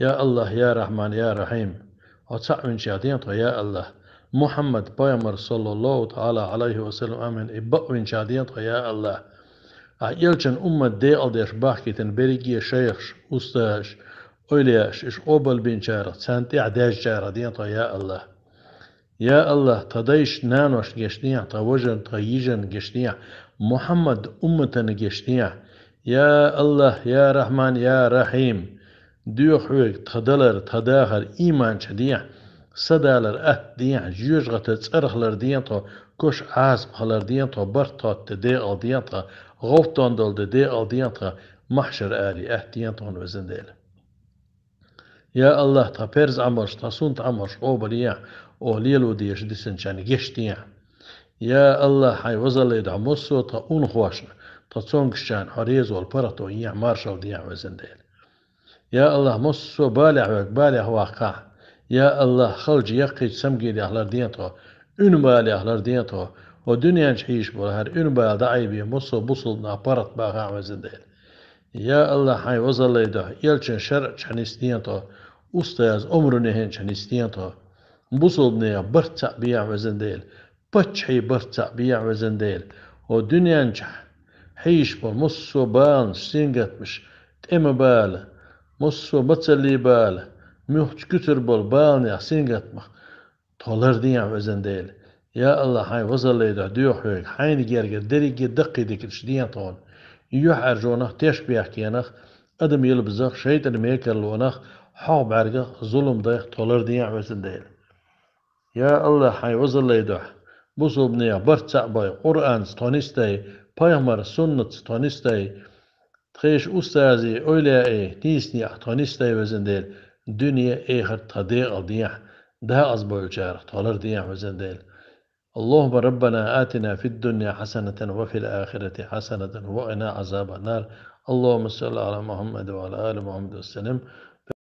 يا الله يا رحمن يا رحيم أتسع من شادين يا الله محمد بايمر صلى الله تعالى عليه وسلم آمن إبق من شادين يا الله أيلشن آه، أمة دي ألديش باحكيتن تنبريجي شيخش أستاش أولياش إش أوبل بين شارة سانتي عداش شارة دين يا الله يا الله تدايش نانوش جشنيع توجن تغييجن جشنيع محمد أمتن جشنيع يا الله يا رحمن يا رحيم دۆخوێک تەدەلەر تەداهر ئیمان چدیە سەدالەر ئەت دیە ژێژغەتە چرخلەر دیێنەوە کوش ئاز پەلەر دیێنەوە بەرتات دێ ئەڵدیێنە غڵتۆن دڵ دێ ئەڵدیێنە محشر ئالی ئەهدیێنەوە وەزندێلە یا ئەله تا پێرز ئەمەش تاسونت ئەمەش ئۆ بەریە ئۆ لێل و دێش دیسن چەند گەشتیە یا ئەله حیوەزە لێدا مۆسۆ تا اون خۆشە تا چۆن گشتیان هەرێز وەڵپەرەتەوە یە مارشەڵ دیە وەزندێلە يا الله مص بالع بالع واقع يا الله خلج يقي سم جيل أهل دينته ün bali ahlar diyet o. O dünyanın şey bu. Her ün bali da aybi musu busul na parat bağı amazin değil. Ya Allah hay vazallayda yelçin şer çan istiyet o. Ustayaz umru nehen çan istiyet o. Busul neye bir tabiye amazin değil. Paçayı bir tabiye değil. O dünyanın şey bu. Musu bağın singetmiş. Temi bali. mosso bacali bala muhch kütür bol bal ne asin gatma tolar diyan vezan değil ya Allah hay vazalay da diyor hök hayn gerger derige dakki dikiş diyan ton yuh arjona teş biyakiyana adam yelbizak şeytan mekerlona حاب عرقة ظلم ضيق طولر دي عمسن ديل يا الله حي وزل يدوح بصوبني برتسع باي قرآن ستونيستي بايمر سنة ستونيستي Prež ustazi öyle e tisni ahtaniste vezendel dünya ehir tade aldiyah daha az boyucar talar diyah vezendel. اللهم ربنا آتنا في الدنيا حسنة وفي الآخرة حسنة وقنا عذاب النار اللهم صل على محمد وعلى آل محمد وسلم